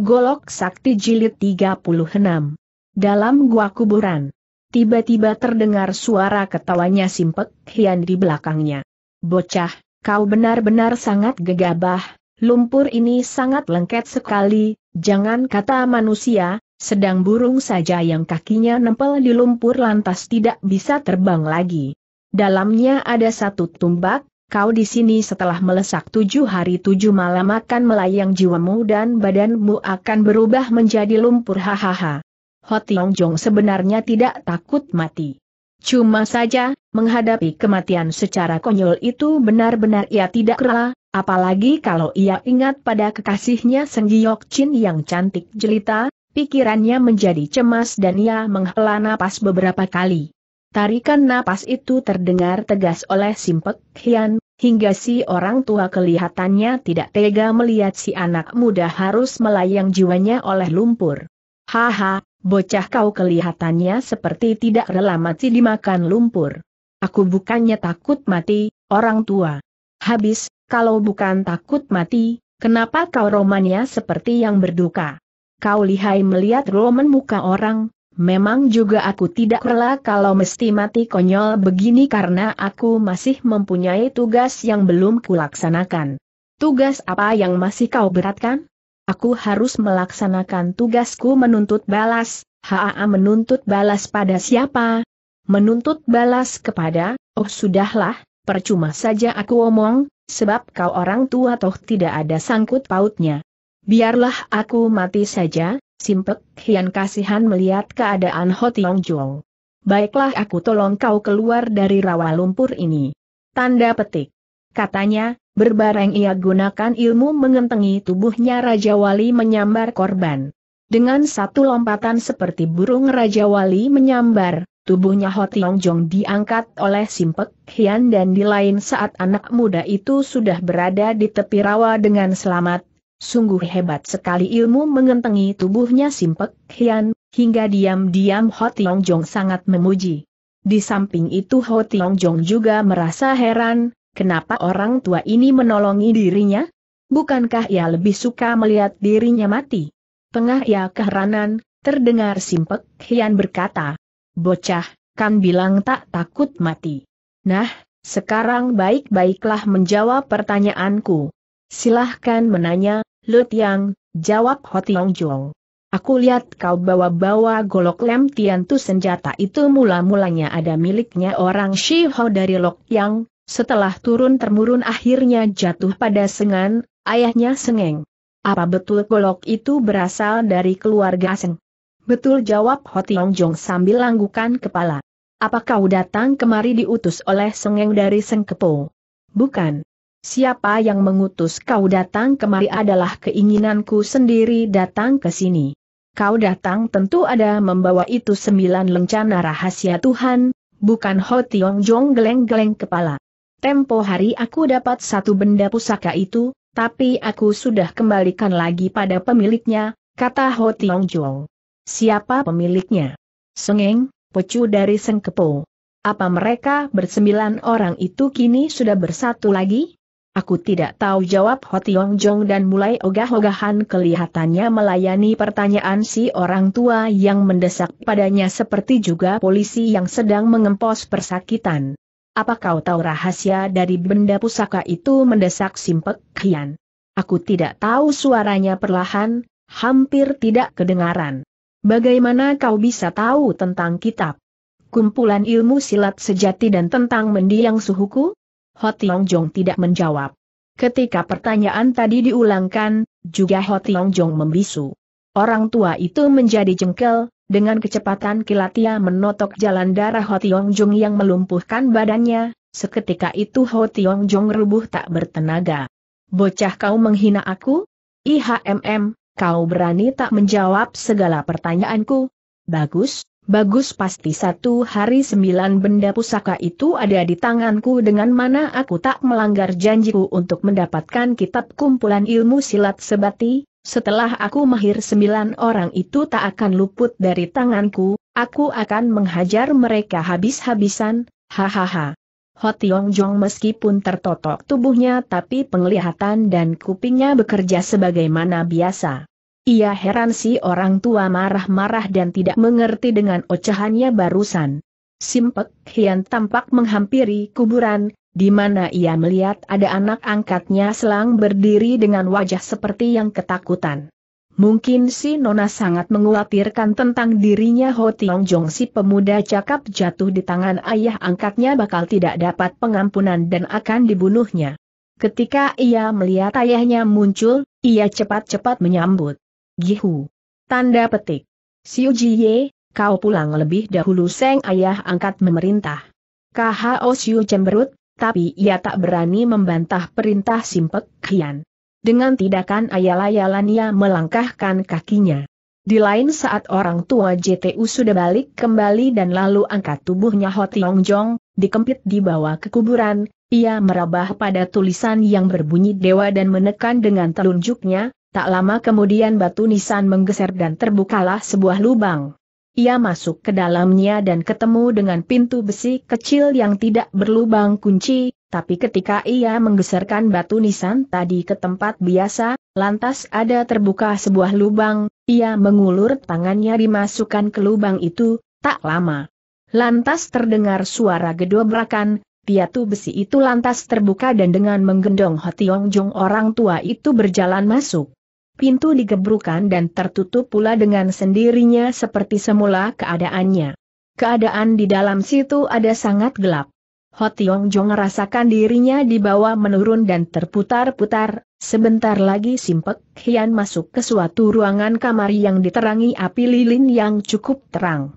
Golok Sakti Jilid 36. Dalam gua kuburan. Tiba-tiba terdengar suara ketawanya Simpek Hian di belakangnya. Bocah, kau benar-benar sangat gegabah, lumpur ini sangat lengket sekali, jangan kata manusia, sedang burung saja yang kakinya nempel di lumpur lantas tidak bisa terbang lagi. Dalamnya ada satu tumbak, kau di sini setelah melesak tujuh hari tujuh malam akan melayang jiwamu dan badanmu akan berubah menjadi lumpur hahaha. Hotiong Jong sebenarnya tidak takut mati. Cuma saja, menghadapi kematian secara konyol itu benar-benar ia tidak rela, apalagi kalau ia ingat pada kekasihnya Seng Giok Chin yang cantik jelita, pikirannya menjadi cemas dan ia menghela napas beberapa kali. Tarikan napas itu terdengar tegas oleh Simpek Hian, hingga si orang tua kelihatannya tidak tega melihat si anak muda harus melayang jiwanya oleh lumpur. Haha, bocah kau kelihatannya seperti tidak rela mati dimakan lumpur. Aku bukannya takut mati, orang tua. Habis, kalau bukan takut mati, kenapa kau romannya seperti yang berduka? Kau lihai melihat roman muka orang, Memang juga aku tidak rela kalau mesti mati konyol begini karena aku masih mempunyai tugas yang belum kulaksanakan. Tugas apa yang masih kau beratkan? Aku harus melaksanakan tugasku menuntut balas, HAA menuntut balas pada siapa? Menuntut balas kepada, oh sudahlah, percuma saja aku omong, sebab kau orang tua toh tidak ada sangkut pautnya. Biarlah aku mati saja, Simpek Hian kasihan melihat keadaan Ho Tiong Jong. Baiklah aku tolong kau keluar dari rawa lumpur ini. Tanda petik. Katanya, berbareng ia gunakan ilmu mengentengi tubuhnya Raja Wali menyambar korban. Dengan satu lompatan seperti burung Raja Wali menyambar, tubuhnya Ho Tiong Jong diangkat oleh Simpek Hian dan di lain saat anak muda itu sudah berada di tepi rawa dengan selamat, Sungguh hebat sekali ilmu mengentengi tubuhnya Simpek Hian, hingga diam-diam Ho Tiong Jong sangat memuji. Di samping itu Ho Tiong Jong juga merasa heran, kenapa orang tua ini menolongi dirinya? Bukankah ia lebih suka melihat dirinya mati? Tengah ia keheranan, terdengar Simpek Hian berkata, Bocah, kan bilang tak takut mati. Nah, sekarang baik-baiklah menjawab pertanyaanku. Silahkan menanya, Lu Tiang, jawab Ho Tiong Jong. Aku lihat kau bawa-bawa golok lem tiantu senjata itu mula-mulanya ada miliknya orang Shi Ho dari Lok Yang, setelah turun termurun akhirnya jatuh pada Sengan, ayahnya Sengeng. Apa betul golok itu berasal dari keluarga Seng? Betul jawab Ho Tiong Jong sambil langgukan kepala. Apa kau datang kemari diutus oleh Sengeng dari Sengkepo? Bukan siapa yang mengutus kau datang kemari adalah keinginanku sendiri datang ke sini. Kau datang tentu ada membawa itu sembilan lencana rahasia Tuhan, bukan Ho Tiong Jong geleng-geleng kepala. Tempo hari aku dapat satu benda pusaka itu, tapi aku sudah kembalikan lagi pada pemiliknya, kata Ho Tiong Jong. Siapa pemiliknya? Sengeng, pecu dari Sengkepo. Apa mereka bersembilan orang itu kini sudah bersatu lagi? Aku tidak tahu jawab Ho Tiong Jong dan mulai ogah-ogahan kelihatannya melayani pertanyaan si orang tua yang mendesak padanya seperti juga polisi yang sedang mengempos persakitan. Apa kau tahu rahasia dari benda pusaka itu mendesak Simpek Kian. Aku tidak tahu suaranya perlahan, hampir tidak kedengaran. Bagaimana kau bisa tahu tentang kitab? Kumpulan ilmu silat sejati dan tentang mendiang suhuku? Hoti Tiong Jong tidak menjawab. Ketika pertanyaan tadi diulangkan, juga Hoti Tiong Jong membisu. Orang tua itu menjadi jengkel, dengan kecepatan kilat ia menotok jalan darah Hoti Tiong Jong yang melumpuhkan badannya, seketika itu Hoti Tiong Jong rubuh tak bertenaga. Bocah kau menghina aku? IHMM, kau berani tak menjawab segala pertanyaanku? Bagus, Bagus pasti satu hari sembilan benda pusaka itu ada di tanganku dengan mana aku tak melanggar janjiku untuk mendapatkan kitab kumpulan ilmu silat sebati, setelah aku mahir sembilan orang itu tak akan luput dari tanganku, aku akan menghajar mereka habis-habisan, hahaha. Hotiong Jong meskipun tertotok tubuhnya tapi penglihatan dan kupingnya bekerja sebagaimana biasa. Ia heran si orang tua marah-marah dan tidak mengerti dengan ocehannya barusan. Simpek Hian tampak menghampiri kuburan, di mana ia melihat ada anak angkatnya selang berdiri dengan wajah seperti yang ketakutan. Mungkin si Nona sangat mengkhawatirkan tentang dirinya Ho Tiong Jong si pemuda cakap jatuh di tangan ayah angkatnya bakal tidak dapat pengampunan dan akan dibunuhnya. Ketika ia melihat ayahnya muncul, ia cepat-cepat menyambut. Gihu. Tanda petik. Siu Jie, kau pulang lebih dahulu Seng ayah angkat memerintah. KHO Siu cemberut, tapi ia tak berani membantah perintah Simpek Kian. Dengan tindakan ayal-ayalan ia melangkahkan kakinya. Di lain saat orang tua JTU sudah balik kembali dan lalu angkat tubuhnya Ho Tiong Jong, dikempit dibawa ke kuburan, ia merabah pada tulisan yang berbunyi dewa dan menekan dengan telunjuknya, Tak lama kemudian batu nisan menggeser dan terbukalah sebuah lubang. Ia masuk ke dalamnya dan ketemu dengan pintu besi kecil yang tidak berlubang kunci, tapi ketika ia menggeserkan batu nisan tadi ke tempat biasa, lantas ada terbuka sebuah lubang, ia mengulur tangannya dimasukkan ke lubang itu, tak lama. Lantas terdengar suara gedobrakan, piatu besi itu lantas terbuka dan dengan menggendong Hotiong Jong orang tua itu berjalan masuk pintu digebrukan dan tertutup pula dengan sendirinya seperti semula keadaannya. Keadaan di dalam situ ada sangat gelap. Hotiong Jong merasakan dirinya di bawah menurun dan terputar-putar, sebentar lagi Simpek Hian masuk ke suatu ruangan kamar yang diterangi api lilin yang cukup terang.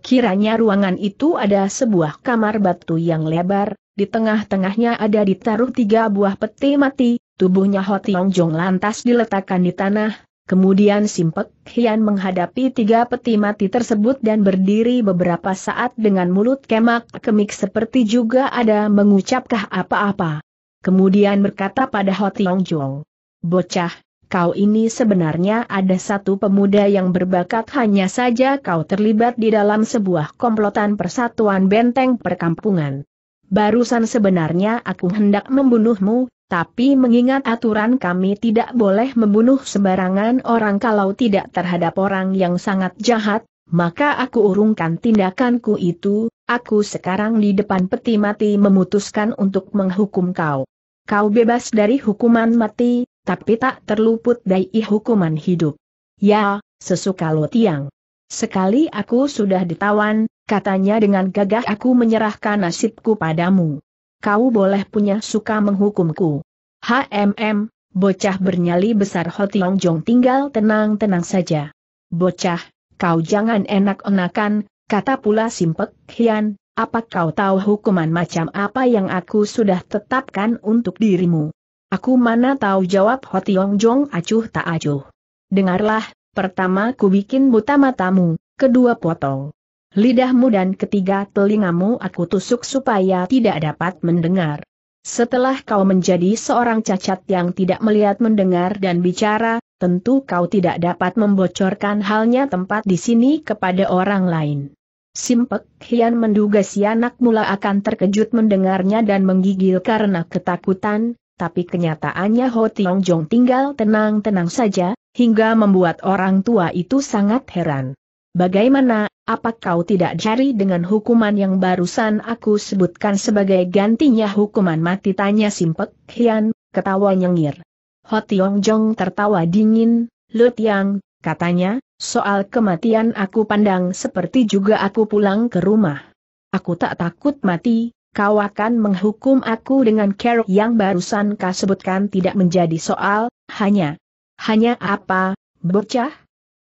Kiranya ruangan itu ada sebuah kamar batu yang lebar, di tengah-tengahnya ada ditaruh tiga buah peti mati, Tubuhnya Ho Tiong Jong lantas diletakkan di tanah, kemudian Simpek Hian menghadapi tiga peti mati tersebut dan berdiri beberapa saat dengan mulut kemak-kemik seperti juga ada mengucapkah apa-apa. Kemudian berkata pada Ho Tiong Jong, Bocah, kau ini sebenarnya ada satu pemuda yang berbakat hanya saja kau terlibat di dalam sebuah komplotan persatuan benteng perkampungan. Barusan sebenarnya aku hendak membunuhmu, tapi mengingat aturan kami tidak boleh membunuh sembarangan orang kalau tidak terhadap orang yang sangat jahat, maka aku urungkan tindakanku itu, aku sekarang di depan peti mati memutuskan untuk menghukum kau. Kau bebas dari hukuman mati, tapi tak terluput dari hukuman hidup. Ya, sesuka lo tiang. Sekali aku sudah ditawan, katanya dengan gagah aku menyerahkan nasibku padamu kau boleh punya suka menghukumku. HMM, bocah bernyali besar Hotiong Jong tinggal tenang-tenang saja. Bocah, kau jangan enak-enakan, kata pula Simpek Hian, apa kau tahu hukuman macam apa yang aku sudah tetapkan untuk dirimu? Aku mana tahu jawab Hotiong Jong acuh tak acuh. Dengarlah, pertama ku bikin buta matamu, kedua potong Lidahmu dan ketiga telingamu aku tusuk supaya tidak dapat mendengar. Setelah kau menjadi seorang cacat yang tidak melihat mendengar dan bicara, tentu kau tidak dapat membocorkan halnya tempat di sini kepada orang lain. Simpek Hian menduga si anak mula akan terkejut mendengarnya dan menggigil karena ketakutan, tapi kenyataannya Ho Tiong Jong tinggal tenang-tenang saja, hingga membuat orang tua itu sangat heran. Bagaimana, apa kau tidak jari dengan hukuman yang barusan aku sebutkan sebagai gantinya hukuman mati? Tanya Simpek Hian, ketawa nyengir. Hotiong Jong tertawa dingin, Lut Yang, katanya, soal kematian aku pandang seperti juga aku pulang ke rumah. Aku tak takut mati, kau akan menghukum aku dengan kerok yang barusan kau sebutkan tidak menjadi soal, hanya. Hanya apa, bocah?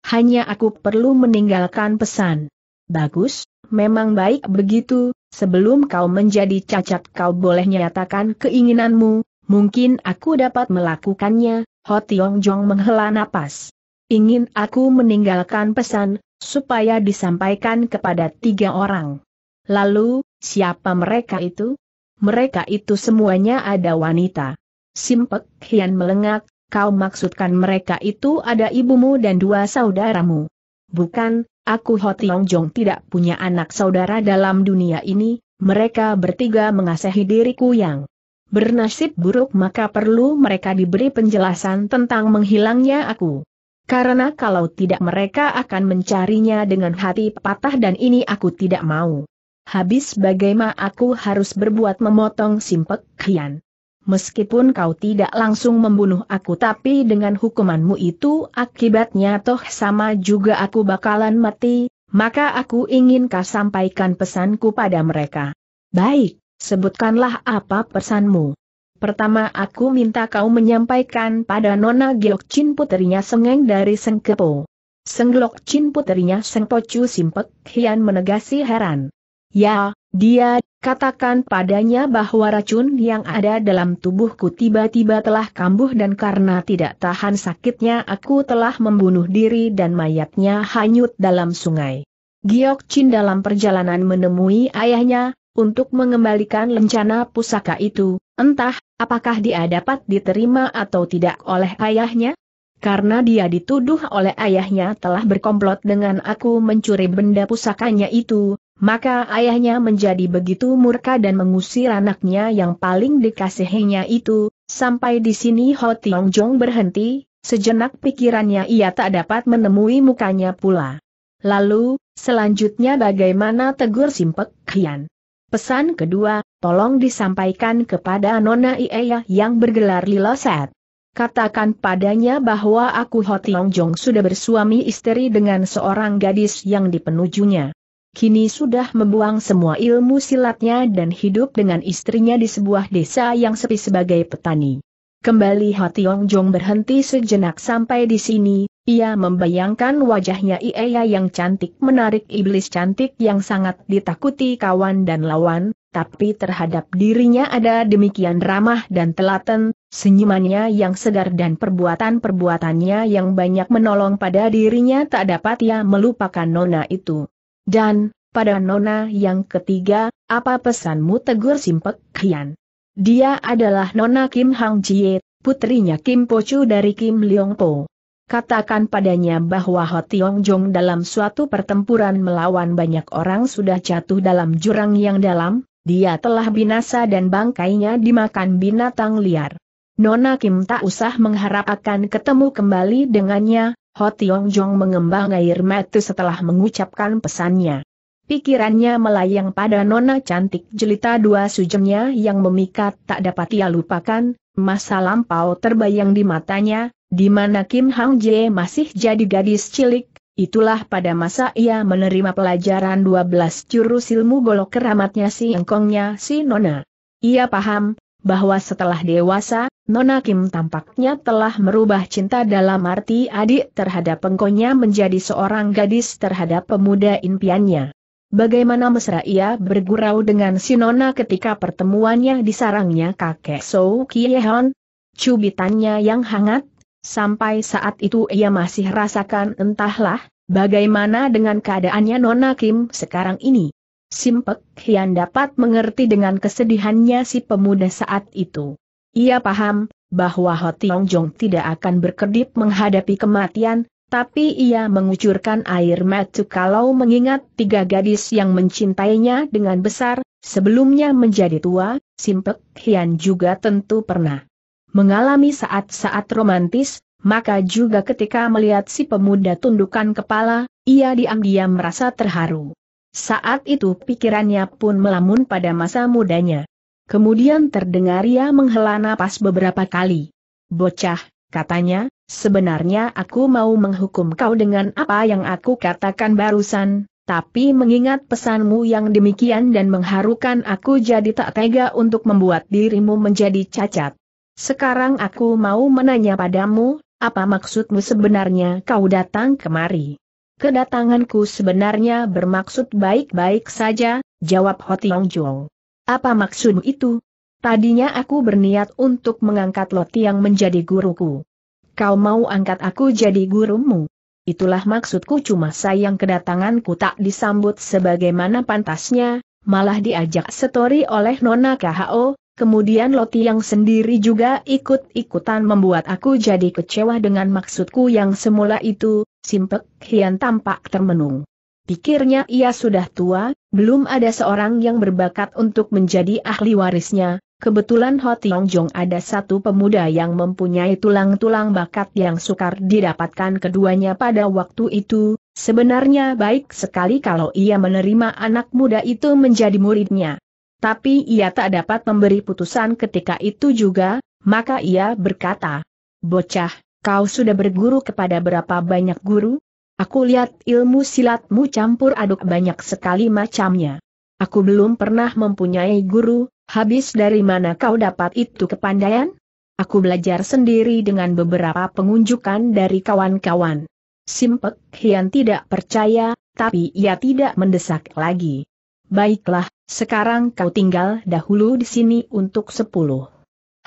hanya aku perlu meninggalkan pesan. Bagus, memang baik begitu, sebelum kau menjadi cacat kau boleh nyatakan keinginanmu, mungkin aku dapat melakukannya, Ho Tiong Jong menghela napas. Ingin aku meninggalkan pesan, supaya disampaikan kepada tiga orang. Lalu, siapa mereka itu? Mereka itu semuanya ada wanita. Simpek Hian melengak, Kau maksudkan mereka itu ada ibumu dan dua saudaramu. Bukan, aku Hotiong Jong tidak punya anak saudara dalam dunia ini, mereka bertiga mengasihi diriku yang bernasib buruk maka perlu mereka diberi penjelasan tentang menghilangnya aku. Karena kalau tidak mereka akan mencarinya dengan hati patah dan ini aku tidak mau. Habis bagaimana aku harus berbuat memotong simpek kian meskipun kau tidak langsung membunuh aku tapi dengan hukumanmu itu akibatnya toh sama juga aku bakalan mati, maka aku ingin kau sampaikan pesanku pada mereka. Baik, sebutkanlah apa pesanmu. Pertama aku minta kau menyampaikan pada Nona Giok Chin putrinya Sengeng dari Sengkepo. Sengglok Chin putrinya Sengpocu Simpek Hian menegasi heran. Ya, dia, katakan padanya bahwa racun yang ada dalam tubuhku tiba-tiba telah kambuh dan karena tidak tahan sakitnya aku telah membunuh diri dan mayatnya hanyut dalam sungai. Giok Chin dalam perjalanan menemui ayahnya, untuk mengembalikan lencana pusaka itu, entah, apakah dia dapat diterima atau tidak oleh ayahnya? Karena dia dituduh oleh ayahnya telah berkomplot dengan aku mencuri benda pusakanya itu, maka ayahnya menjadi begitu murka dan mengusir anaknya yang paling dikasihinya itu, sampai di sini Ho Tiong Jong berhenti, sejenak pikirannya ia tak dapat menemui mukanya pula. Lalu, selanjutnya bagaimana tegur Simpek kian? Pesan kedua, tolong disampaikan kepada Nona Iaya yang bergelar Liloset. Katakan padanya bahwa aku Ho Tiong Jong sudah bersuami istri dengan seorang gadis yang dipenujunya kini sudah membuang semua ilmu silatnya dan hidup dengan istrinya di sebuah desa yang sepi sebagai petani. Kembali Hationg Jong berhenti sejenak sampai di sini, ia membayangkan wajahnya Iea yang cantik menarik iblis cantik yang sangat ditakuti kawan dan lawan, tapi terhadap dirinya ada demikian ramah dan telaten, senyumannya yang segar dan perbuatan-perbuatannya yang banyak menolong pada dirinya tak dapat ia melupakan nona itu. Dan, pada nona yang ketiga, apa pesanmu tegur Simpek kian? Dia adalah nona Kim Hang Jie, putrinya Kim Po Chu dari Kim Leong Po. Katakan padanya bahwa Ho Tiong Jong dalam suatu pertempuran melawan banyak orang sudah jatuh dalam jurang yang dalam, dia telah binasa dan bangkainya dimakan binatang liar. Nona Kim tak usah mengharapkan ketemu kembali dengannya, Ho Tiong Jong mengembang air mata setelah mengucapkan pesannya. Pikirannya melayang pada nona cantik jelita dua sujemnya yang memikat tak dapat ia lupakan, masa lampau terbayang di matanya, di mana Kim Hang Jae masih jadi gadis cilik, itulah pada masa ia menerima pelajaran 12 jurus ilmu golok keramatnya si engkongnya si nona. Ia paham, bahwa setelah dewasa, Nona Kim tampaknya telah merubah cinta dalam arti adik terhadap pengkonya menjadi seorang gadis terhadap pemuda impiannya. Bagaimana mesra ia bergurau dengan si Nona ketika pertemuannya di sarangnya kakek So Kiehon? Cubitannya yang hangat, sampai saat itu ia masih rasakan entahlah, bagaimana dengan keadaannya Nona Kim sekarang ini. Simpek Hian dapat mengerti dengan kesedihannya si pemuda saat itu. Ia paham, bahwa Ho Tiong Jong tidak akan berkedip menghadapi kematian, tapi ia mengucurkan air mata kalau mengingat tiga gadis yang mencintainya dengan besar, sebelumnya menjadi tua, Simpek Hian juga tentu pernah mengalami saat-saat romantis, maka juga ketika melihat si pemuda tundukan kepala, ia diam-diam merasa terharu. Saat itu pikirannya pun melamun pada masa mudanya. Kemudian terdengar ia menghela napas beberapa kali. Bocah, katanya, sebenarnya aku mau menghukum kau dengan apa yang aku katakan barusan, tapi mengingat pesanmu yang demikian dan mengharukan aku jadi tak tega untuk membuat dirimu menjadi cacat. Sekarang aku mau menanya padamu, apa maksudmu sebenarnya kau datang kemari? Kedatanganku sebenarnya bermaksud baik-baik saja, jawab Hotiong Jong. Apa maksud itu? Tadinya aku berniat untuk mengangkat Loti yang menjadi guruku. Kau mau angkat aku jadi gurumu? Itulah maksudku cuma sayang kedatanganku tak disambut sebagaimana pantasnya, malah diajak setori oleh Nona KHO, Kemudian Loti yang sendiri juga ikut-ikutan membuat aku jadi kecewa dengan maksudku yang semula itu, Simpek Hian tampak termenung. Pikirnya ia sudah tua, belum ada seorang yang berbakat untuk menjadi ahli warisnya, kebetulan Ho Tiong Jong ada satu pemuda yang mempunyai tulang-tulang bakat yang sukar didapatkan keduanya pada waktu itu, sebenarnya baik sekali kalau ia menerima anak muda itu menjadi muridnya tapi ia tak dapat memberi putusan ketika itu juga, maka ia berkata, Bocah, kau sudah berguru kepada berapa banyak guru? Aku lihat ilmu silatmu campur aduk banyak sekali macamnya. Aku belum pernah mempunyai guru, habis dari mana kau dapat itu kepandaian? Aku belajar sendiri dengan beberapa pengunjukan dari kawan-kawan. Simpek Hian tidak percaya, tapi ia tidak mendesak lagi. Baiklah, sekarang kau tinggal dahulu di sini untuk sepuluh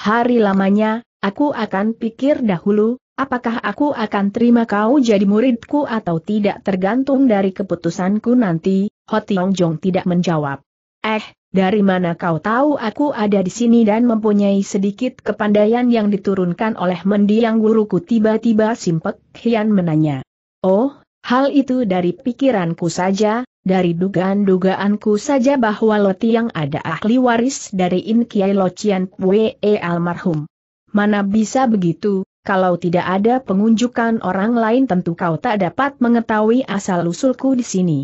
hari lamanya, aku akan pikir dahulu, apakah aku akan terima kau jadi muridku atau tidak tergantung dari keputusanku nanti, Hotiong Jong tidak menjawab. Eh, dari mana kau tahu aku ada di sini dan mempunyai sedikit kepandaian yang diturunkan oleh mendiang guruku tiba-tiba Simpek Hian menanya. Oh, Hal itu dari pikiranku saja, dari dugaan-dugaanku saja bahwa Loti yang ada ahli waris dari In Kiai Locian Pue e almarhum. Mana bisa begitu, kalau tidak ada pengunjukan orang lain tentu kau tak dapat mengetahui asal-usulku di sini.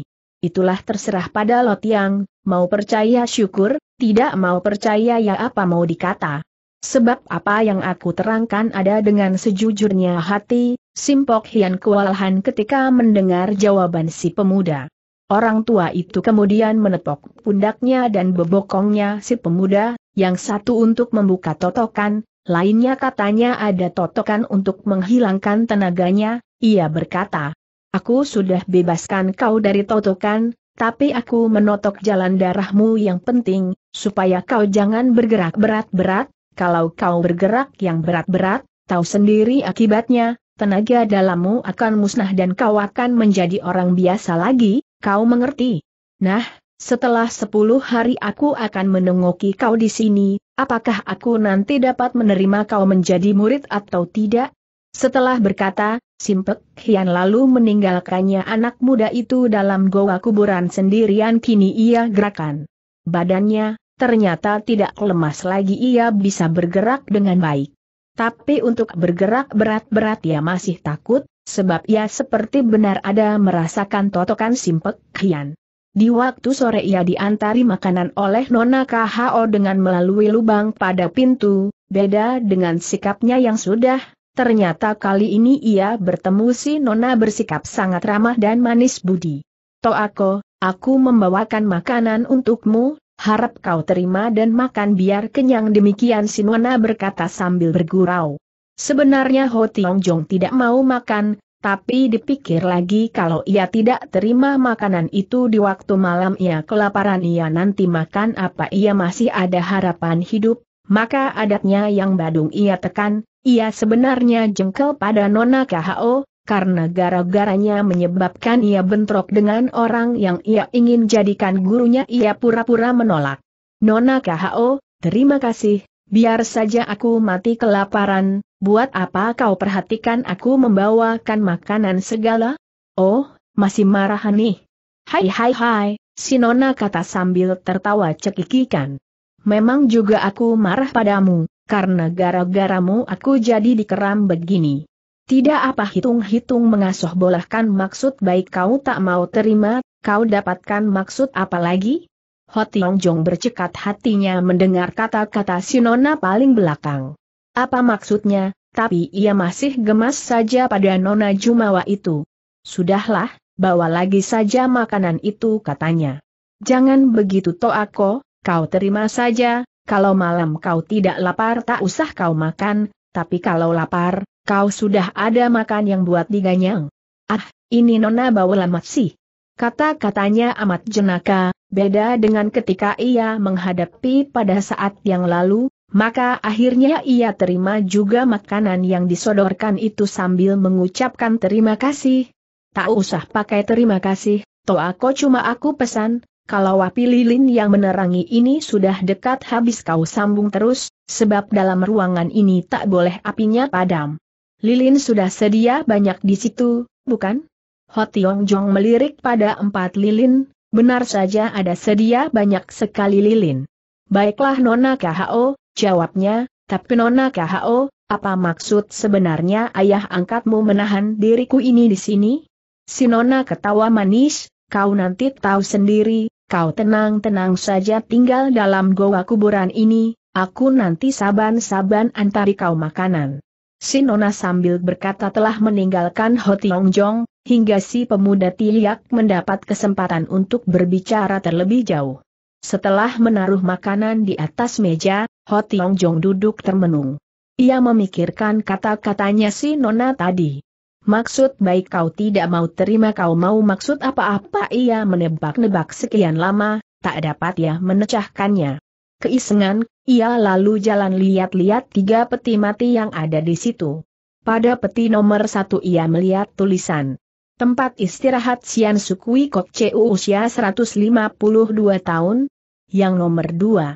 Itulah terserah pada Lotiang, mau percaya syukur, tidak mau percaya ya apa mau dikata. Sebab apa yang aku terangkan ada dengan sejujurnya hati, Simpok Hian kewalahan ketika mendengar jawaban si pemuda. Orang tua itu kemudian menepok pundaknya dan bebokongnya si pemuda, yang satu untuk membuka totokan, lainnya katanya ada totokan untuk menghilangkan tenaganya, ia berkata, Aku sudah bebaskan kau dari totokan, tapi aku menotok jalan darahmu yang penting, supaya kau jangan bergerak berat-berat, kalau kau bergerak yang berat-berat, tahu sendiri akibatnya, tenaga dalammu akan musnah dan kau akan menjadi orang biasa lagi, kau mengerti? Nah, setelah sepuluh hari aku akan menengoki kau di sini, apakah aku nanti dapat menerima kau menjadi murid atau tidak? Setelah berkata, Simpek Hian lalu meninggalkannya anak muda itu dalam goa kuburan sendirian kini ia gerakan. Badannya, Ternyata tidak lemas lagi ia bisa bergerak dengan baik. Tapi untuk bergerak berat-berat ia masih takut, sebab ia seperti benar ada merasakan totokan simpek kian. Di waktu sore ia diantari makanan oleh Nona KHO dengan melalui lubang pada pintu, beda dengan sikapnya yang sudah, ternyata kali ini ia bertemu si Nona bersikap sangat ramah dan manis budi. Toako, aku membawakan makanan untukmu, harap kau terima dan makan biar kenyang demikian Sinona berkata sambil bergurau. Sebenarnya Ho Tiong Jong tidak mau makan, tapi dipikir lagi kalau ia tidak terima makanan itu di waktu malam ia kelaparan ia nanti makan apa ia masih ada harapan hidup, maka adatnya yang badung ia tekan, ia sebenarnya jengkel pada Nona KHO, karena gara-garanya menyebabkan ia bentrok dengan orang yang ia ingin jadikan gurunya ia pura-pura menolak. Nona KHO, terima kasih, biar saja aku mati kelaparan, buat apa kau perhatikan aku membawakan makanan segala? Oh, masih marah nih. Hai hai hai, si Nona kata sambil tertawa cekikikan. Memang juga aku marah padamu, karena gara-garamu aku jadi dikeram begini. Tidak apa hitung-hitung mengasuh bolehkan maksud baik kau tak mau terima, kau dapatkan maksud apa lagi? Hotiong Jong bercekat hatinya mendengar kata-kata Sinona paling belakang. Apa maksudnya, tapi ia masih gemas saja pada Nona Jumawa itu. Sudahlah, bawa lagi saja makanan itu katanya. Jangan begitu Toako, kau terima saja, kalau malam kau tidak lapar tak usah kau makan, tapi kalau lapar, Kau sudah ada makan yang buat diganyang. Ah, ini nona bawa lamat sih. Kata-katanya amat jenaka, beda dengan ketika ia menghadapi pada saat yang lalu, maka akhirnya ia terima juga makanan yang disodorkan itu sambil mengucapkan terima kasih. Tak usah pakai terima kasih, toh aku cuma aku pesan, kalau api lilin yang menerangi ini sudah dekat habis kau sambung terus, sebab dalam ruangan ini tak boleh apinya padam. Lilin sudah sedia banyak di situ, bukan? Hotiong Jong melirik pada empat lilin, benar saja ada sedia banyak sekali lilin. Baiklah Nona KHO, jawabnya, tapi Nona KHO, apa maksud sebenarnya ayah angkatmu menahan diriku ini di sini? Si Nona ketawa manis, kau nanti tahu sendiri, kau tenang-tenang saja tinggal dalam goa kuburan ini, aku nanti saban-saban antari kau makanan. Si Nona sambil berkata telah meninggalkan Ho Tiong Jong, hingga si pemuda Tiliak mendapat kesempatan untuk berbicara terlebih jauh. Setelah menaruh makanan di atas meja, Ho Tiong Jong duduk termenung. Ia memikirkan kata-katanya si Nona tadi. Maksud baik kau tidak mau terima kau mau maksud apa-apa ia menebak-nebak sekian lama, tak dapat ia menecahkannya keisengan, ia lalu jalan lihat-lihat tiga peti mati yang ada di situ. Pada peti nomor satu ia melihat tulisan. Tempat istirahat Sian Sukui Kok Cu usia 152 tahun. Yang nomor dua.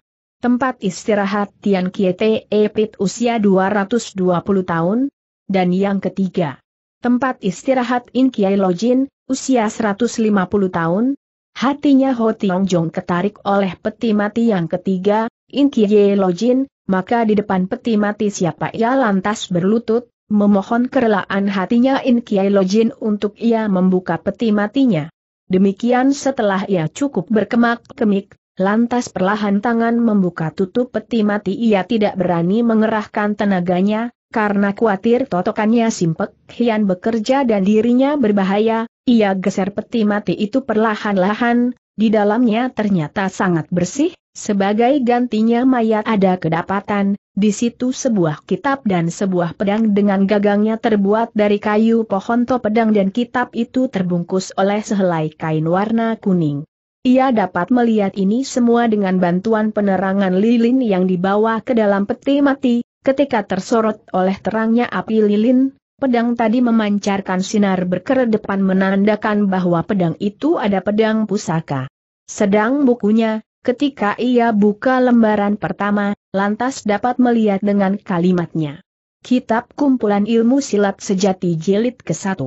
Tempat istirahat Tian Kiete Epit usia 220 tahun. Dan yang ketiga. Tempat istirahat In Kiai Lojin, usia 150 tahun, Hatinya Ho Tiong Jong ketarik oleh peti mati yang ketiga, In Kie Lo Jin, maka di depan peti mati siapa ia lantas berlutut, memohon kerelaan hatinya In Kie Lo Jin untuk ia membuka peti matinya. Demikian setelah ia cukup berkemak-kemik, lantas perlahan tangan membuka tutup peti mati ia tidak berani mengerahkan tenaganya, karena khawatir totokannya Simpek Hian bekerja dan dirinya berbahaya, ia geser peti mati itu perlahan-lahan, di dalamnya ternyata sangat bersih, sebagai gantinya mayat ada kedapatan, di situ sebuah kitab dan sebuah pedang dengan gagangnya terbuat dari kayu pohon to pedang dan kitab itu terbungkus oleh sehelai kain warna kuning. Ia dapat melihat ini semua dengan bantuan penerangan lilin yang dibawa ke dalam peti mati, Ketika tersorot oleh terangnya api lilin, pedang tadi memancarkan sinar berkeredepan menandakan bahwa pedang itu ada pedang pusaka. Sedang bukunya, ketika ia buka lembaran pertama, lantas dapat melihat dengan kalimatnya. Kitab Kumpulan Ilmu Silat Sejati Jilid ke-1.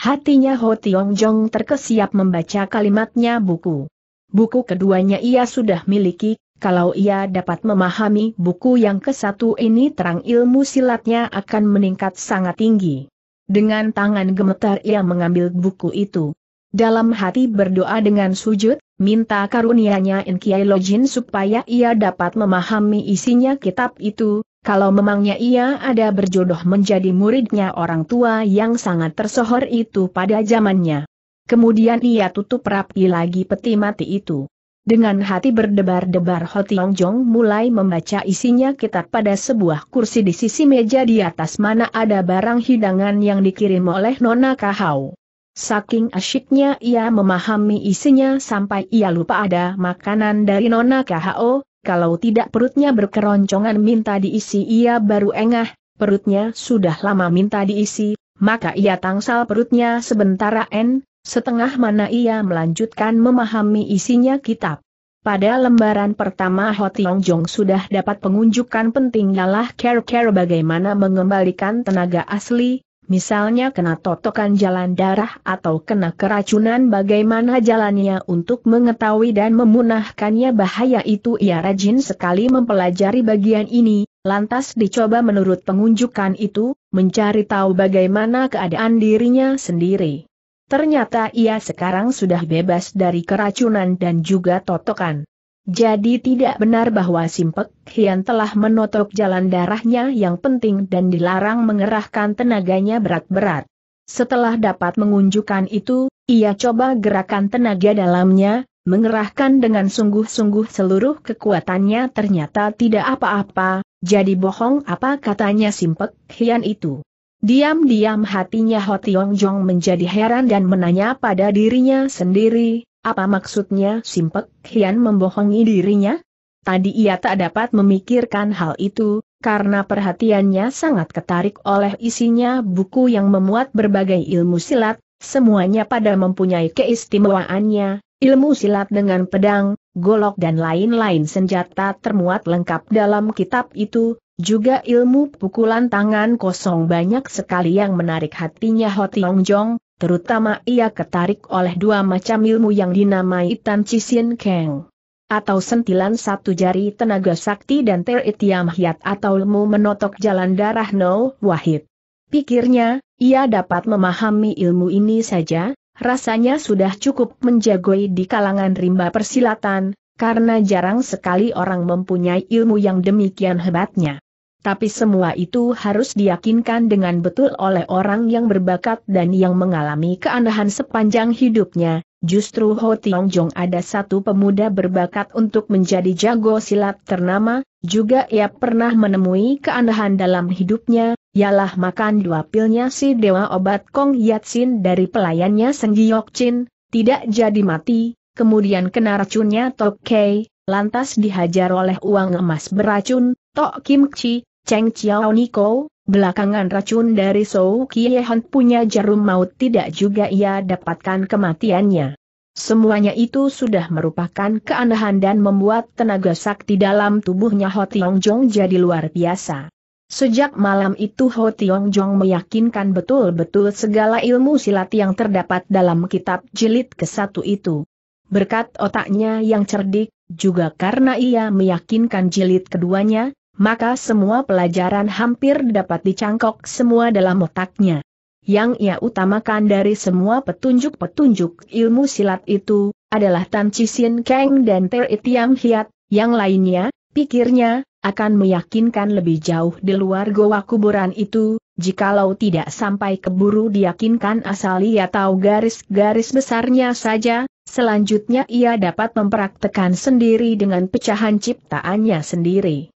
Hatinya Ho Tiong Jong terkesiap membaca kalimatnya buku. Buku keduanya ia sudah miliki, kalau ia dapat memahami buku yang ke kesatu ini terang ilmu silatnya akan meningkat sangat tinggi. Dengan tangan gemetar ia mengambil buku itu. Dalam hati berdoa dengan sujud, minta karunianya Inkyai Lojin supaya ia dapat memahami isinya kitab itu, kalau memangnya ia ada berjodoh menjadi muridnya orang tua yang sangat tersohor itu pada zamannya. Kemudian ia tutup rapi lagi peti mati itu. Dengan hati berdebar-debar Ho Tiong Jong mulai membaca isinya kitab pada sebuah kursi di sisi meja di atas mana ada barang hidangan yang dikirim oleh Nona Kahau. Saking asyiknya ia memahami isinya sampai ia lupa ada makanan dari Nona Kahau, kalau tidak perutnya berkeroncongan minta diisi ia baru engah, perutnya sudah lama minta diisi, maka ia tangsal perutnya sebentar en, Setengah mana ia melanjutkan memahami isinya kitab. Pada lembaran pertama Ho Tiong Jong sudah dapat pengunjukan penting ialah care-care bagaimana mengembalikan tenaga asli, misalnya kena totokan jalan darah atau kena keracunan bagaimana jalannya untuk mengetahui dan memunahkannya bahaya itu ia rajin sekali mempelajari bagian ini, lantas dicoba menurut pengunjukan itu, mencari tahu bagaimana keadaan dirinya sendiri. Ternyata ia sekarang sudah bebas dari keracunan dan juga totokan. Jadi tidak benar bahwa Simpek Hian telah menotok jalan darahnya yang penting dan dilarang mengerahkan tenaganya berat-berat. Setelah dapat mengunjukkan itu, ia coba gerakan tenaga dalamnya, mengerahkan dengan sungguh-sungguh seluruh kekuatannya ternyata tidak apa-apa, jadi bohong apa katanya Simpek Hian itu. Diam-diam hatinya Ho Tiong Jong menjadi heran dan menanya pada dirinya sendiri, apa maksudnya Simpek Hian membohongi dirinya? Tadi ia tak dapat memikirkan hal itu, karena perhatiannya sangat ketarik oleh isinya buku yang memuat berbagai ilmu silat, semuanya pada mempunyai keistimewaannya, ilmu silat dengan pedang, golok dan lain-lain senjata termuat lengkap dalam kitab itu, juga ilmu pukulan tangan kosong banyak sekali yang menarik hatinya Ho Tiong Jong, terutama ia ketarik oleh dua macam ilmu yang dinamai Tan Chisin Keng atau sentilan satu jari tenaga sakti dan Itiam hiat atau ilmu menotok jalan darah No Wahid. Pikirnya, ia dapat memahami ilmu ini saja, rasanya sudah cukup menjagoi di kalangan rimba persilatan, karena jarang sekali orang mempunyai ilmu yang demikian hebatnya tapi semua itu harus diyakinkan dengan betul oleh orang yang berbakat dan yang mengalami keanehan sepanjang hidupnya. Justru Ho Tiong Jong ada satu pemuda berbakat untuk menjadi jago silat ternama, juga ia pernah menemui keanehan dalam hidupnya, ialah makan dua pilnya si Dewa Obat Kong Yatsin dari pelayannya Seng Giok Chin, tidak jadi mati, kemudian kena racunnya Tok Kei, lantas dihajar oleh uang emas beracun, Tok Kim Chi, Cheng Chiao Niko, belakangan racun dari Sou Kiehan punya jarum maut tidak juga ia dapatkan kematiannya. Semuanya itu sudah merupakan keanehan dan membuat tenaga sakti dalam tubuhnya Ho Tiong Jong jadi luar biasa. Sejak malam itu Ho Tiong Jong meyakinkan betul-betul segala ilmu silat yang terdapat dalam kitab jilid ke-1 itu. Berkat otaknya yang cerdik, juga karena ia meyakinkan jilid keduanya, maka semua pelajaran hampir dapat dicangkok semua dalam otaknya. Yang ia utamakan dari semua petunjuk-petunjuk ilmu silat itu, adalah Tan Chisin Kang dan Ter Tiam Hiat, yang lainnya, pikirnya, akan meyakinkan lebih jauh di luar goa kuburan itu, jikalau tidak sampai keburu diyakinkan asal ia tahu garis-garis besarnya saja, selanjutnya ia dapat mempraktekan sendiri dengan pecahan ciptaannya sendiri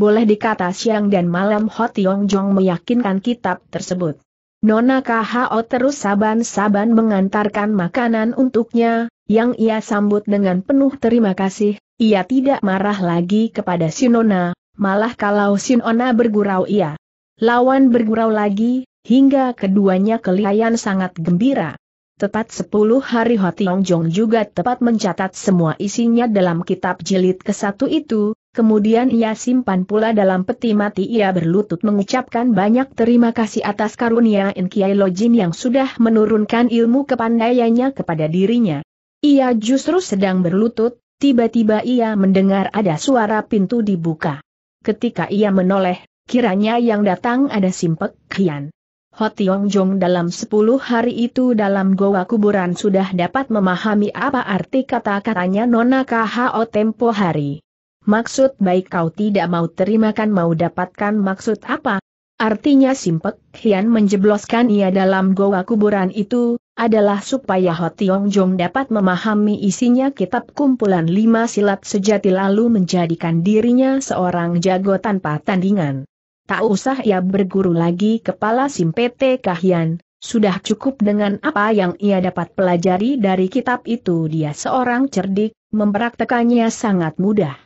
boleh dikata siang dan malam Ho Tiong Jong meyakinkan kitab tersebut. Nona KHO terus saban-saban mengantarkan makanan untuknya, yang ia sambut dengan penuh terima kasih, ia tidak marah lagi kepada Nona, malah kalau Nona bergurau ia lawan bergurau lagi, hingga keduanya kelihatan sangat gembira. Tepat sepuluh hari Ho Tiong Jong juga tepat mencatat semua isinya dalam kitab jilid ke-1 itu, kemudian ia simpan pula dalam peti mati ia berlutut mengucapkan banyak terima kasih atas karunia Inkiai Lojin yang sudah menurunkan ilmu kepandaiannya kepada dirinya. Ia justru sedang berlutut, tiba-tiba ia mendengar ada suara pintu dibuka. Ketika ia menoleh, kiranya yang datang ada simpek kian. Hotiong Jong dalam sepuluh hari itu dalam goa kuburan sudah dapat memahami apa arti kata-katanya Nona KHO tempo hari. Maksud baik kau tidak mau terimakan mau dapatkan maksud apa? Artinya Simpek Hian menjebloskan ia dalam goa kuburan itu, adalah supaya Ho Tiong Jong dapat memahami isinya kitab kumpulan lima silat sejati lalu menjadikan dirinya seorang jago tanpa tandingan. Tak usah ia berguru lagi kepala Simpete Kahian, sudah cukup dengan apa yang ia dapat pelajari dari kitab itu dia seorang cerdik, mempraktekannya sangat mudah.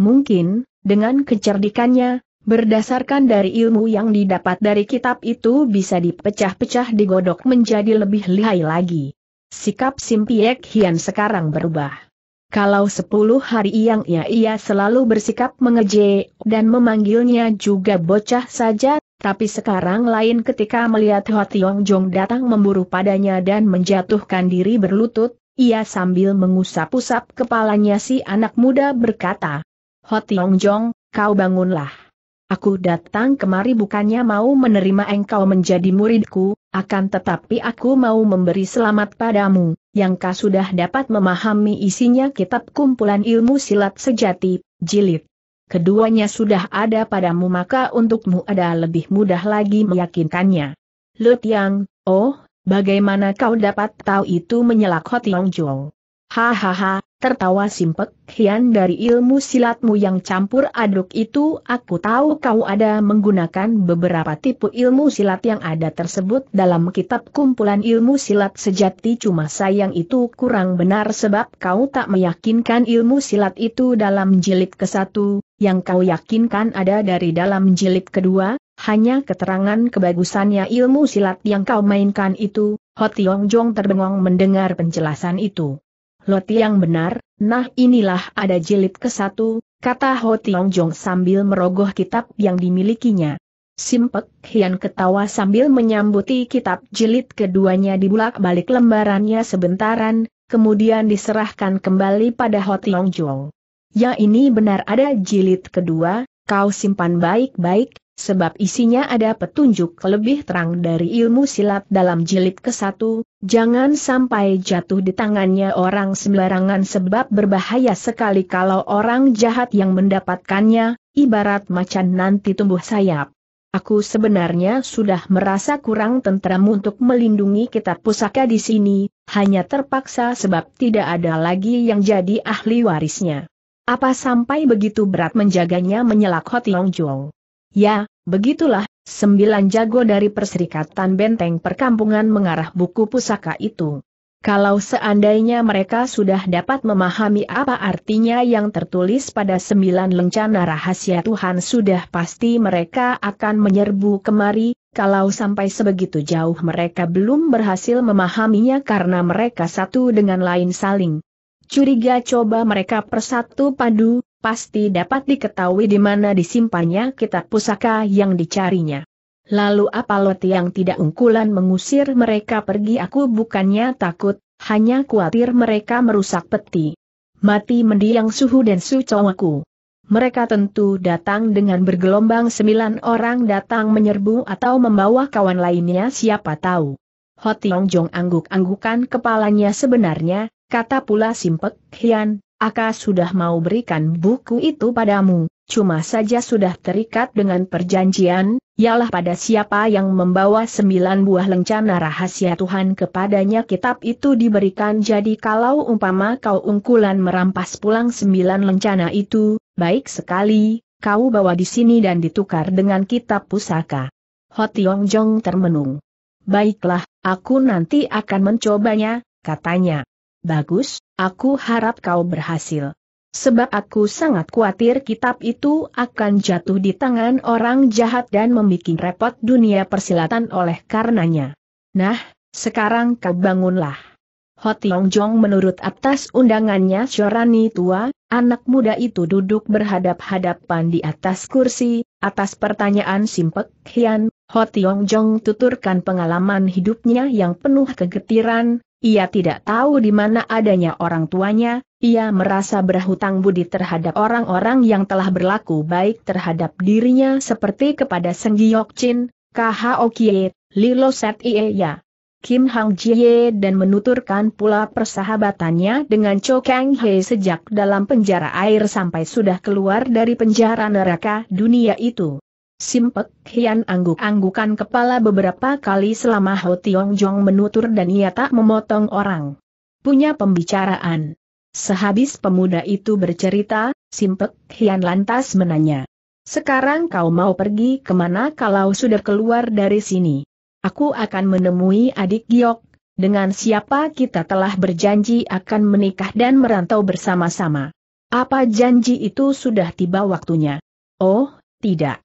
Mungkin, dengan kecerdikannya, berdasarkan dari ilmu yang didapat dari kitab itu bisa dipecah-pecah digodok menjadi lebih lihai lagi. Sikap Simpiek Hian sekarang berubah. Kalau sepuluh hari yang ia, ia selalu bersikap mengeje dan memanggilnya juga bocah saja, tapi sekarang lain ketika melihat Hwa Tiong Jong datang memburu padanya dan menjatuhkan diri berlutut, ia sambil mengusap-usap kepalanya si anak muda berkata, Hot Tiong Jong, kau bangunlah. Aku datang kemari bukannya mau menerima engkau menjadi muridku, akan tetapi aku mau memberi selamat padamu, yang kau sudah dapat memahami isinya kitab kumpulan ilmu silat sejati, jilid. Keduanya sudah ada padamu maka untukmu ada lebih mudah lagi meyakinkannya. Lu Yang, oh, bagaimana kau dapat tahu itu menyelak Hot Tiong Jong? Hahaha, tertawa simpek, hian dari ilmu silatmu yang campur aduk itu aku tahu kau ada menggunakan beberapa tipu ilmu silat yang ada tersebut dalam kitab kumpulan ilmu silat sejati cuma sayang itu kurang benar sebab kau tak meyakinkan ilmu silat itu dalam jilid ke-1, yang kau yakinkan ada dari dalam jilid kedua, hanya keterangan kebagusannya ilmu silat yang kau mainkan itu, Hotiong Jong terbengong mendengar penjelasan itu. Loti yang benar, nah inilah ada jilid ke-1, kata Ho Tiong Jong sambil merogoh kitab yang dimilikinya. Simpek Hian ketawa sambil menyambuti kitab jilid keduanya dibulak-balik lembarannya sebentaran, kemudian diserahkan kembali pada Ho Tiong Jong. Ya ini benar ada jilid kedua, kau simpan baik-baik, Sebab isinya ada petunjuk lebih terang dari ilmu silat dalam jilid ke-1, jangan sampai jatuh di tangannya orang sembarangan sebab berbahaya sekali kalau orang jahat yang mendapatkannya, ibarat macan nanti tumbuh sayap. Aku sebenarnya sudah merasa kurang tentram untuk melindungi kitab pusaka di sini, hanya terpaksa sebab tidak ada lagi yang jadi ahli warisnya. Apa sampai begitu berat menjaganya menyelak Hotiong Jong? Ya, begitulah, sembilan jago dari Perserikatan Benteng Perkampungan mengarah buku pusaka itu. Kalau seandainya mereka sudah dapat memahami apa artinya yang tertulis pada sembilan lencana rahasia Tuhan sudah pasti mereka akan menyerbu kemari, kalau sampai sebegitu jauh mereka belum berhasil memahaminya karena mereka satu dengan lain saling curiga coba mereka persatu padu, pasti dapat diketahui di mana disimpannya kitab pusaka yang dicarinya. Lalu Apalot yang tidak ungkulan mengusir mereka pergi aku bukannya takut, hanya khawatir mereka merusak peti. Mati mendiang suhu dan sucowaku. Mereka tentu datang dengan bergelombang sembilan orang datang menyerbu atau membawa kawan lainnya siapa tahu. Hotiong Jong angguk-anggukan kepalanya sebenarnya, kata pula Simpek Hian, Aka sudah mau berikan buku itu padamu, cuma saja sudah terikat dengan perjanjian, ialah pada siapa yang membawa sembilan buah lencana rahasia Tuhan kepadanya kitab itu diberikan jadi kalau umpama kau ungkulan merampas pulang sembilan lencana itu, baik sekali, kau bawa di sini dan ditukar dengan kitab pusaka. Hotiong Jong termenung. Baiklah, aku nanti akan mencobanya, katanya. Bagus, aku harap kau berhasil. Sebab aku sangat khawatir kitab itu akan jatuh di tangan orang jahat dan membuat repot dunia persilatan oleh karenanya. Nah, sekarang kau bangunlah. Hot Jong menurut atas undangannya Syorani tua, anak muda itu duduk berhadap-hadapan di atas kursi, atas pertanyaan Simpek Hian, Hot Jong tuturkan pengalaman hidupnya yang penuh kegetiran, ia tidak tahu di mana adanya orang tuanya, ia merasa berhutang budi terhadap orang-orang yang telah berlaku baik terhadap dirinya seperti kepada Seng Giyok Chin, K.H.O. Kie, Lilo Set Ya, Kim Hang Jie dan menuturkan pula persahabatannya dengan Cho Kang He sejak dalam penjara air sampai sudah keluar dari penjara neraka dunia itu. Simpek Hian angguk-anggukan kepala beberapa kali selama Ho Tiong Jong menutur dan ia tak memotong orang. Punya pembicaraan. Sehabis pemuda itu bercerita, Simpek Hian lantas menanya. Sekarang kau mau pergi kemana kalau sudah keluar dari sini? Aku akan menemui adik Giok, dengan siapa kita telah berjanji akan menikah dan merantau bersama-sama. Apa janji itu sudah tiba waktunya? Oh, tidak.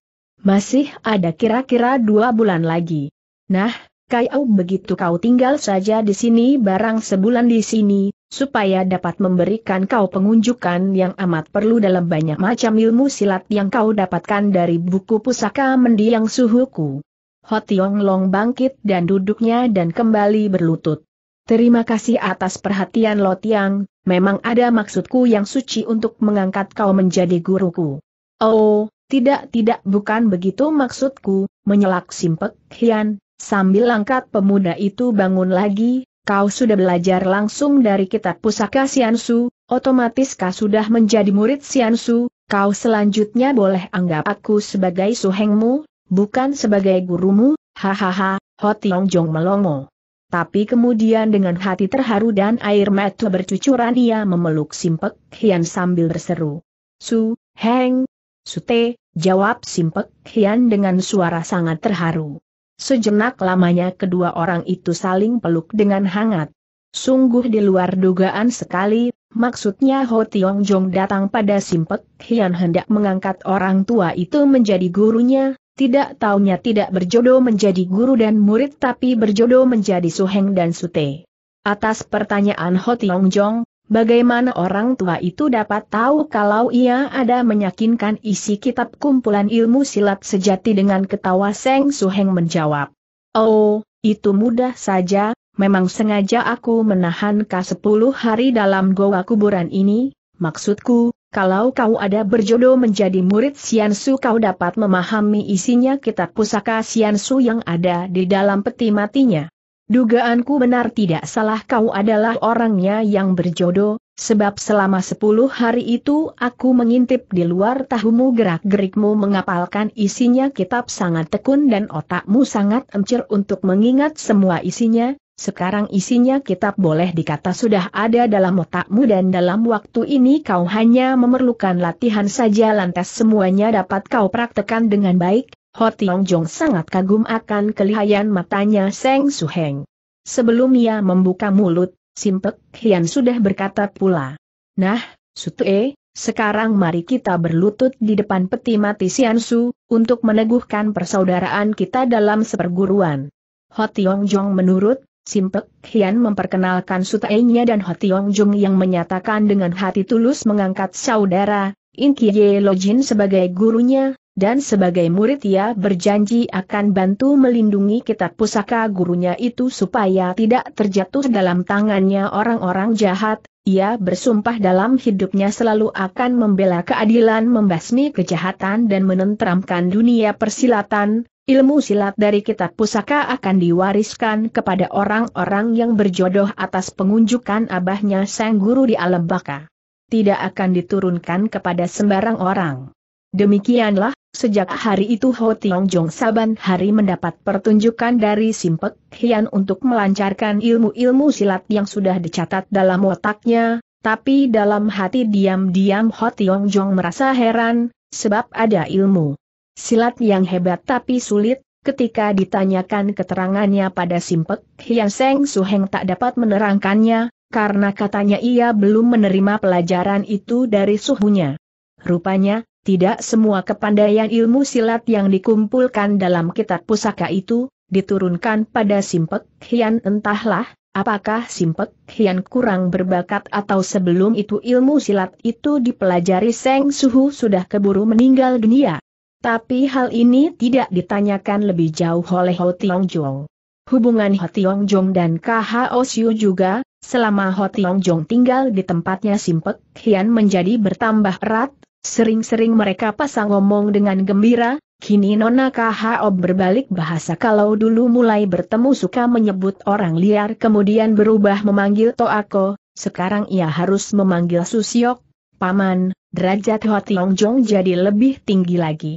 Masih ada kira-kira dua bulan lagi. Nah, kau begitu kau tinggal saja di sini barang sebulan di sini, supaya dapat memberikan kau pengunjukan yang amat perlu dalam banyak macam ilmu silat yang kau dapatkan dari buku pusaka mendiang suhuku. Hotiong Long bangkit dan duduknya dan kembali berlutut. Terima kasih atas perhatian Lotiang, memang ada maksudku yang suci untuk mengangkat kau menjadi guruku. Oh, tidak, tidak, bukan begitu maksudku, menyelak Simpek Hian, sambil angkat pemuda itu bangun lagi, kau sudah belajar langsung dari kitab pusaka Siansu, otomatis kau sudah menjadi murid Siansu, kau selanjutnya boleh anggap aku sebagai suhengmu, bukan sebagai gurumu, hahaha, Hotiong Jong melongo. Tapi kemudian dengan hati terharu dan air mata bercucuran ia memeluk Simpek Hian sambil berseru. Su, Heng, Sute, jawab Simpek Hian dengan suara sangat terharu. Sejenak lamanya kedua orang itu saling peluk dengan hangat. Sungguh di luar dugaan sekali, maksudnya Ho Tiong Jong datang pada Simpek Hian hendak mengangkat orang tua itu menjadi gurunya, tidak taunya tidak berjodoh menjadi guru dan murid tapi berjodoh menjadi suheng dan sute. Atas pertanyaan Ho Tiong Jong, Bagaimana orang tua itu dapat tahu kalau ia ada menyakinkan isi kitab kumpulan ilmu silat sejati dengan ketawa Seng Suheng menjawab. Oh, itu mudah saja, memang sengaja aku menahan k sepuluh hari dalam goa kuburan ini, maksudku, kalau kau ada berjodoh menjadi murid Su, kau dapat memahami isinya kitab pusaka Su yang ada di dalam peti matinya. Dugaanku benar tidak salah kau adalah orangnya yang berjodoh, sebab selama sepuluh hari itu aku mengintip di luar tahumu gerak-gerikmu mengapalkan isinya kitab sangat tekun dan otakmu sangat encer untuk mengingat semua isinya, sekarang isinya kitab boleh dikata sudah ada dalam otakmu dan dalam waktu ini kau hanya memerlukan latihan saja lantas semuanya dapat kau praktekan dengan baik, Ho Tiong Jong sangat kagum akan kelihayan matanya Seng Su Heng. Sebelum ia membuka mulut, Simpek Hian sudah berkata pula. Nah, Tue, sekarang mari kita berlutut di depan peti mati Sian Su, untuk meneguhkan persaudaraan kita dalam seperguruan. Ho Tiong Jong menurut, Simpek Hian memperkenalkan E-nya dan Ho Tiong Jong yang menyatakan dengan hati tulus mengangkat saudara, In Kie Lojin sebagai gurunya, dan sebagai murid ia berjanji akan bantu melindungi kitab pusaka gurunya itu supaya tidak terjatuh dalam tangannya orang-orang jahat, ia bersumpah dalam hidupnya selalu akan membela keadilan membasmi kejahatan dan menenteramkan dunia persilatan, ilmu silat dari kitab pusaka akan diwariskan kepada orang-orang yang berjodoh atas pengunjukan abahnya sang guru di alam baka. Tidak akan diturunkan kepada sembarang orang. Demikianlah, Sejak hari itu Ho Tiong Jong saban hari mendapat pertunjukan dari Simpek Hian untuk melancarkan ilmu-ilmu silat yang sudah dicatat dalam otaknya, tapi dalam hati diam-diam Ho Tiong Jong merasa heran, sebab ada ilmu silat yang hebat tapi sulit, ketika ditanyakan keterangannya pada Simpek Hian Seng Suheng tak dapat menerangkannya, karena katanya ia belum menerima pelajaran itu dari suhunya. Rupanya, tidak semua kepandaian ilmu silat yang dikumpulkan dalam kitab pusaka itu, diturunkan pada Simpek Hian entahlah, apakah Simpek Hian kurang berbakat atau sebelum itu ilmu silat itu dipelajari Seng Suhu sudah keburu meninggal dunia. Tapi hal ini tidak ditanyakan lebih jauh oleh Ho Tiong Jong. Hubungan Ho Tiong Jong dan KHO Siu juga, selama Ho Tiong Jong tinggal di tempatnya Simpek Hian menjadi bertambah erat, Sering-sering mereka pasang ngomong dengan gembira, kini Nona KHO berbalik bahasa kalau dulu mulai bertemu suka menyebut orang liar kemudian berubah memanggil Toako, sekarang ia harus memanggil Susiok, Paman, derajat Hotiong Jong jadi lebih tinggi lagi.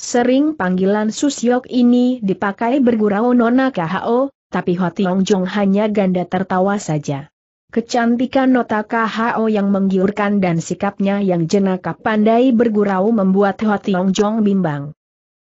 Sering panggilan Susiok ini dipakai bergurau Nona KHO, tapi Hotiong Jong hanya ganda tertawa saja. Kecantikan nota KHO yang menggiurkan dan sikapnya yang jenaka pandai bergurau membuat Ho Tiong Jong bimbang.